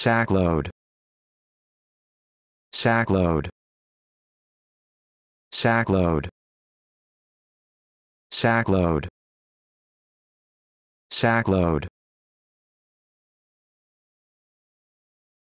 Sack load. Sack load. Sack load. Sack load. Sack load.